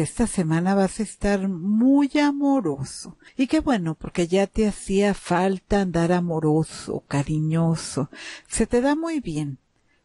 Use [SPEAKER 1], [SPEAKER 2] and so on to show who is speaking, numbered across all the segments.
[SPEAKER 1] esta semana vas a estar muy amoroso. Y qué bueno, porque ya te hacía falta andar amoroso, cariñoso. Se te da muy bien.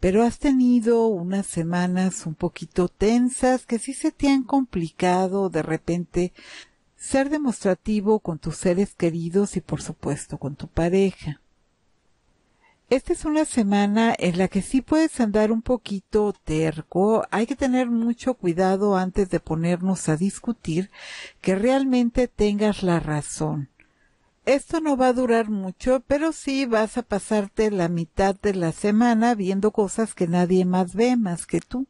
[SPEAKER 1] Pero has tenido unas semanas un poquito tensas que sí se te han complicado de repente ser demostrativo con tus seres queridos y por supuesto con tu pareja. Esta es una semana en la que sí puedes andar un poquito terco. Hay que tener mucho cuidado antes de ponernos a discutir que realmente tengas la razón. Esto no va a durar mucho, pero sí vas a pasarte la mitad de la semana viendo cosas que nadie más ve más que tú.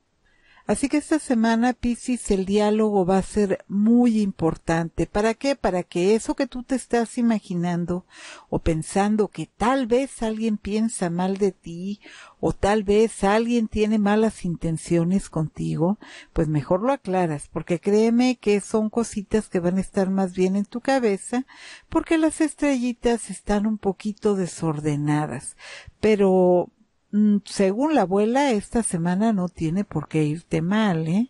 [SPEAKER 1] Así que esta semana, Piscis, el diálogo va a ser muy importante. ¿Para qué? Para que eso que tú te estás imaginando o pensando que tal vez alguien piensa mal de ti o tal vez alguien tiene malas intenciones contigo, pues mejor lo aclaras, porque créeme que son cositas que van a estar más bien en tu cabeza, porque las estrellitas están un poquito desordenadas. Pero Mm, según la abuela, esta semana no tiene por qué irte mal, ¿eh?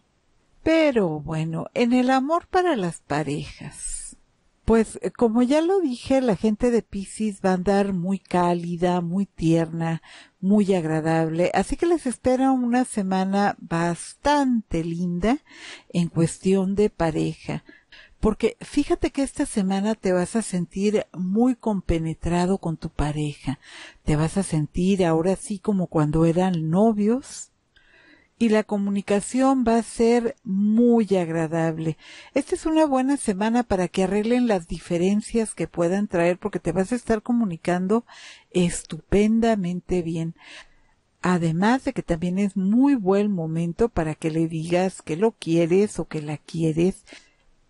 [SPEAKER 1] Pero bueno, en el amor para las parejas. Pues eh, como ya lo dije, la gente de Pisces va a andar muy cálida, muy tierna, muy agradable, así que les espera una semana bastante linda en cuestión de pareja porque fíjate que esta semana te vas a sentir muy compenetrado con tu pareja, te vas a sentir ahora sí como cuando eran novios y la comunicación va a ser muy agradable. Esta es una buena semana para que arreglen las diferencias que puedan traer porque te vas a estar comunicando estupendamente bien. Además de que también es muy buen momento para que le digas que lo quieres o que la quieres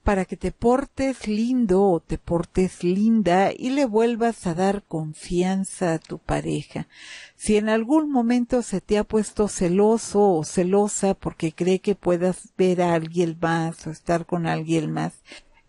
[SPEAKER 1] para que te portes lindo o te portes linda y le vuelvas a dar confianza a tu pareja. Si en algún momento se te ha puesto celoso o celosa porque cree que puedas ver a alguien más o estar con alguien más,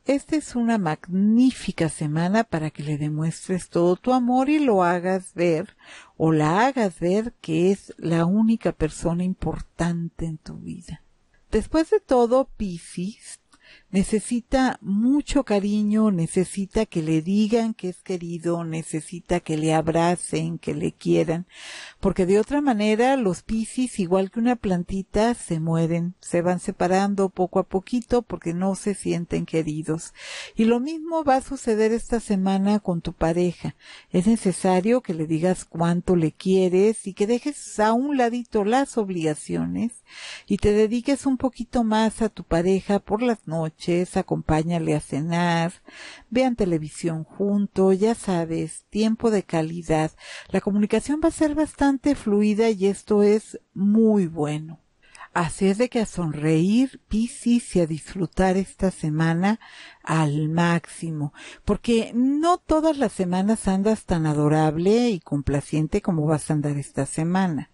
[SPEAKER 1] esta es una magnífica semana para que le demuestres todo tu amor y lo hagas ver o la hagas ver que es la única persona importante en tu vida. Después de todo, Piscis, necesita mucho cariño, necesita que le digan que es querido, necesita que le abracen, que le quieran, porque de otra manera los piscis, igual que una plantita, se mueren, se van separando poco a poquito porque no se sienten queridos. Y lo mismo va a suceder esta semana con tu pareja. Es necesario que le digas cuánto le quieres y que dejes a un ladito las obligaciones y te dediques un poquito más a tu pareja por las acompáñale a cenar, vean televisión junto, ya sabes, tiempo de calidad. La comunicación va a ser bastante fluida y esto es muy bueno. Así de que a sonreír, Piscis, y a disfrutar esta semana al máximo, porque no todas las semanas andas tan adorable y complaciente como vas a andar esta semana.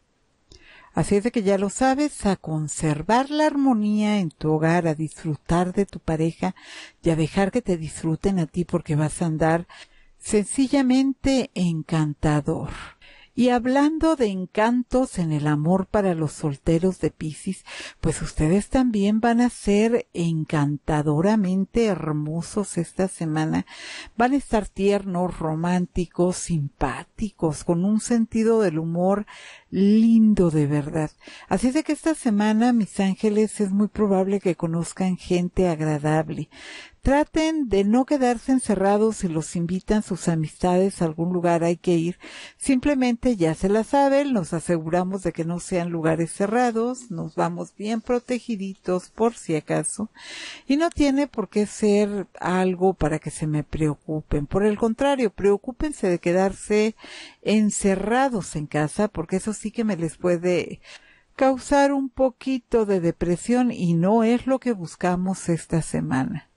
[SPEAKER 1] Así es de que ya lo sabes, a conservar la armonía en tu hogar, a disfrutar de tu pareja y a dejar que te disfruten a ti porque vas a andar sencillamente encantador. Y hablando de encantos en el amor para los solteros de Pisces, pues ustedes también van a ser encantadoramente hermosos esta semana. Van a estar tiernos, románticos, simpáticos, con un sentido del humor lindo de verdad. Así es de que esta semana, mis ángeles, es muy probable que conozcan gente agradable traten de no quedarse encerrados si los invitan sus amistades a algún lugar hay que ir. Simplemente ya se la saben, nos aseguramos de que no sean lugares cerrados, nos vamos bien protegiditos por si acaso. Y no tiene por qué ser algo para que se me preocupen. Por el contrario, preocúpense de quedarse encerrados en casa porque eso sí que me les puede causar un poquito de depresión y no es lo que buscamos esta semana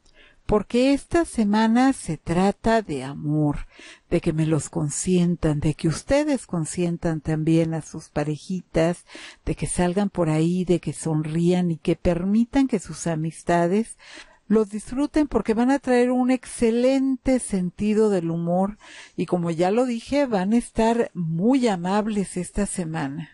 [SPEAKER 1] porque esta semana se trata de amor, de que me los consientan, de que ustedes consientan también a sus parejitas, de que salgan por ahí, de que sonrían y que permitan que sus amistades los disfruten porque van a traer un excelente sentido del humor y como ya lo dije, van a estar muy amables esta semana.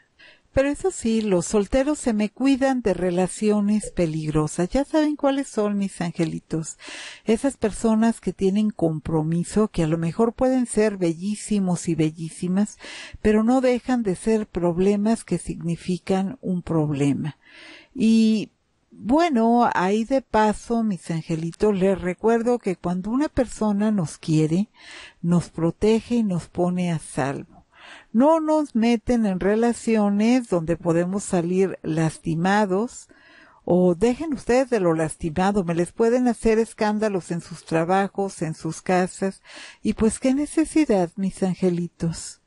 [SPEAKER 1] Pero eso sí, los solteros se me cuidan de relaciones peligrosas. Ya saben cuáles son mis angelitos. Esas personas que tienen compromiso, que a lo mejor pueden ser bellísimos y bellísimas, pero no dejan de ser problemas que significan un problema. Y bueno, ahí de paso, mis angelitos, les recuerdo que cuando una persona nos quiere, nos protege y nos pone a salvo. No nos meten en relaciones donde podemos salir lastimados o dejen ustedes de lo lastimado, me les pueden hacer escándalos en sus trabajos, en sus casas y pues qué necesidad, mis angelitos.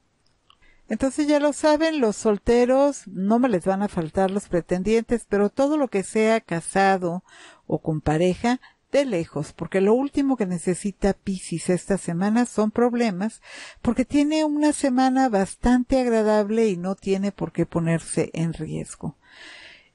[SPEAKER 1] Entonces ya lo saben, los solteros no me les van a faltar los pretendientes, pero todo lo que sea casado o con pareja, de lejos, porque lo último que necesita Pisces esta semana son problemas, porque tiene una semana bastante agradable y no tiene por qué ponerse en riesgo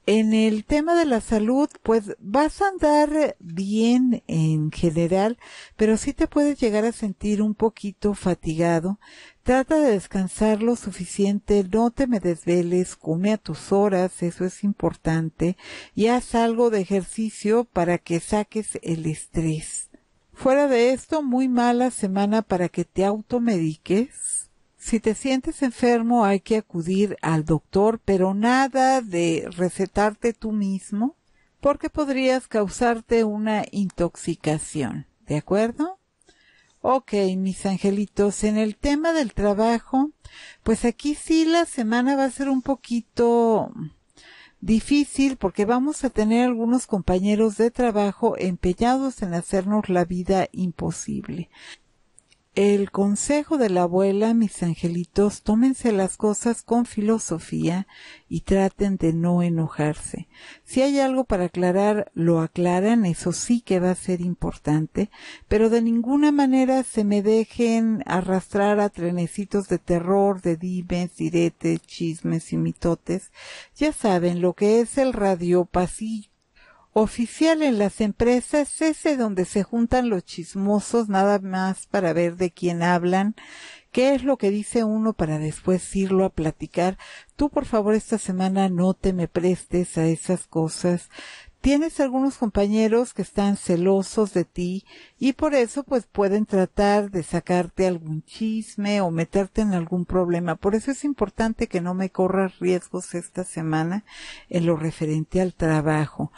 [SPEAKER 1] en el tema de la salud, pues vas a andar bien en general, pero sí te puedes llegar a sentir un poquito fatigado. Trata de descansar lo suficiente, no te me desveles, come a tus horas, eso es importante, y haz algo de ejercicio para que saques el estrés. Fuera de esto, muy mala semana para que te automediques si te sientes enfermo hay que acudir al doctor, pero nada de recetarte tú mismo porque podrías causarte una intoxicación. ¿De acuerdo? Ok, mis angelitos, en el tema del trabajo, pues aquí sí la semana va a ser un poquito difícil porque vamos a tener algunos compañeros de trabajo empeñados en hacernos la vida imposible. El consejo de la abuela, mis angelitos, tómense las cosas con filosofía y traten de no enojarse. Si hay algo para aclarar, lo aclaran, eso sí que va a ser importante, pero de ninguna manera se me dejen arrastrar a trenecitos de terror, de dimes, diretes, chismes y mitotes. Ya saben lo que es el radio oficial en las empresas, ese donde se juntan los chismosos nada más para ver de quién hablan, qué es lo que dice uno para después irlo a platicar. Tú, por favor, esta semana no te me prestes a esas cosas. Tienes algunos compañeros que están celosos de ti y por eso pues pueden tratar de sacarte algún chisme o meterte en algún problema. Por eso es importante que no me corras riesgos esta semana en lo referente al trabajo.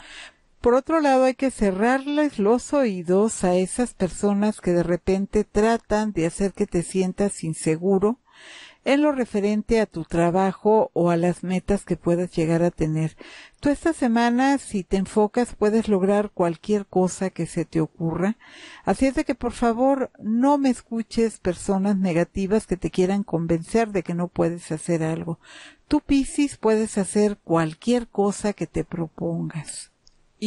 [SPEAKER 1] Por otro lado, hay que cerrarles los oídos a esas personas que de repente tratan de hacer que te sientas inseguro en lo referente a tu trabajo o a las metas que puedas llegar a tener. Tú esta semana, si te enfocas, puedes lograr cualquier cosa que se te ocurra. Así es de que por favor no me escuches personas negativas que te quieran convencer de que no puedes hacer algo. Tú, Piscis, puedes hacer cualquier cosa que te propongas.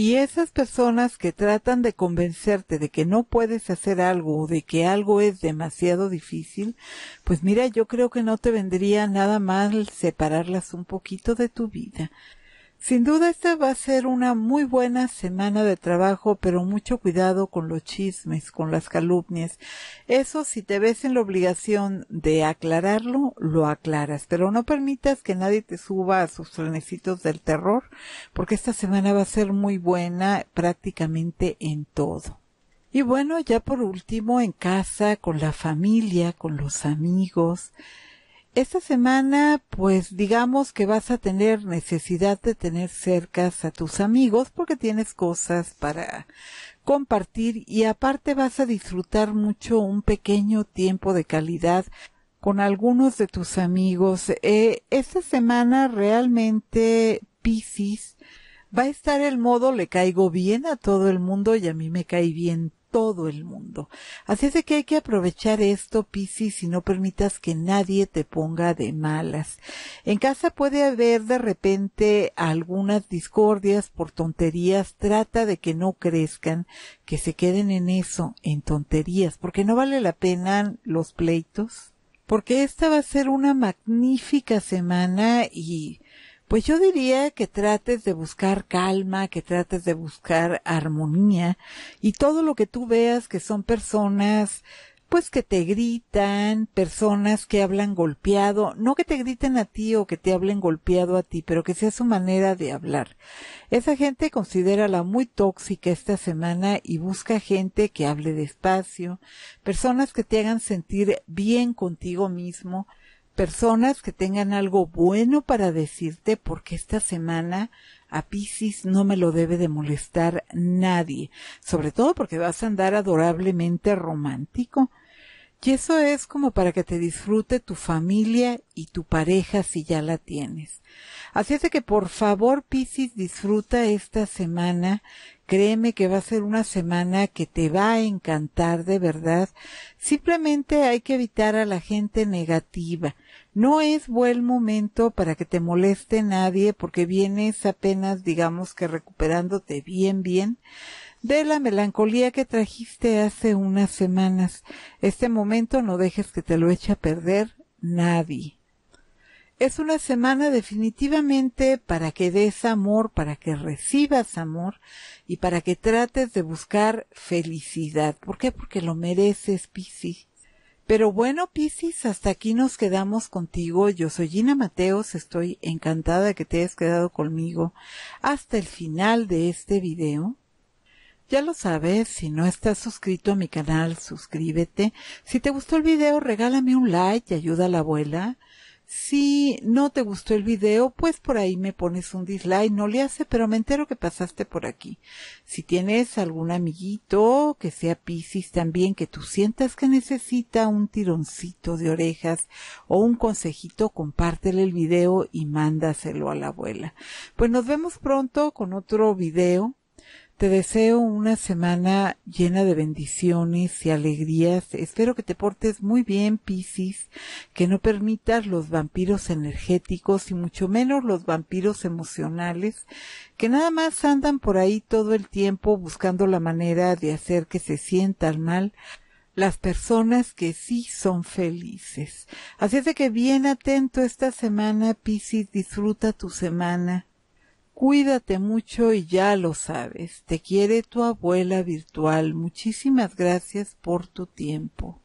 [SPEAKER 1] Y esas personas que tratan de convencerte de que no puedes hacer algo o de que algo es demasiado difícil, pues mira, yo creo que no te vendría nada mal separarlas un poquito de tu vida. Sin duda esta va a ser una muy buena semana de trabajo, pero mucho cuidado con los chismes, con las calumnias. Eso si te ves en la obligación de aclararlo, lo aclaras, pero no permitas que nadie te suba a sus trenecitos del terror, porque esta semana va a ser muy buena prácticamente en todo. Y bueno, ya por último en casa, con la familia, con los amigos, esta semana, pues digamos que vas a tener necesidad de tener cercas a tus amigos porque tienes cosas para compartir y aparte vas a disfrutar mucho un pequeño tiempo de calidad con algunos de tus amigos. Eh, esta semana realmente Piscis va a estar el modo le caigo bien a todo el mundo y a mí me cae bien todo el mundo. Así es de que hay que aprovechar esto, Piscis, si no permitas que nadie te ponga de malas. En casa puede haber de repente algunas discordias por tonterías. Trata de que no crezcan, que se queden en eso, en tonterías, porque no vale la pena los pleitos. Porque esta va a ser una magnífica semana y pues yo diría que trates de buscar calma, que trates de buscar armonía y todo lo que tú veas que son personas pues que te gritan, personas que hablan golpeado, no que te griten a ti o que te hablen golpeado a ti, pero que sea su manera de hablar. Esa gente considera la muy tóxica esta semana y busca gente que hable despacio, personas que te hagan sentir bien contigo mismo, personas que tengan algo bueno para decirte porque esta semana a Pisces no me lo debe de molestar nadie, sobre todo porque vas a andar adorablemente romántico. Y eso es como para que te disfrute tu familia y tu pareja si ya la tienes. Así es de que por favor, Piscis, disfruta esta semana. Créeme que va a ser una semana que te va a encantar de verdad. Simplemente hay que evitar a la gente negativa. No es buen momento para que te moleste nadie porque vienes apenas, digamos que recuperándote bien, bien de la melancolía que trajiste hace unas semanas. Este momento no dejes que te lo eche a perder nadie. Es una semana definitivamente para que des amor, para que recibas amor y para que trates de buscar felicidad. ¿Por qué? Porque lo mereces, Piscis. Pero bueno, Piscis, hasta aquí nos quedamos contigo. Yo soy Gina Mateos, estoy encantada que te hayas quedado conmigo hasta el final de este video. Ya lo sabes, si no estás suscrito a mi canal, suscríbete. Si te gustó el video, regálame un like y ayuda a la abuela. Si no te gustó el video, pues por ahí me pones un dislike, no le hace, pero me entero que pasaste por aquí. Si tienes algún amiguito que sea Piscis también, que tú sientas que necesita un tironcito de orejas o un consejito, compártele el video y mándaselo a la abuela. Pues nos vemos pronto con otro video te deseo una semana llena de bendiciones y alegrías. Espero que te portes muy bien, Piscis, que no permitas los vampiros energéticos y mucho menos los vampiros emocionales, que nada más andan por ahí todo el tiempo buscando la manera de hacer que se sientan mal las personas que sí son felices. Así es de que bien atento esta semana, Piscis, disfruta tu semana Cuídate mucho y ya lo sabes. Te quiere tu abuela virtual. Muchísimas gracias por tu tiempo.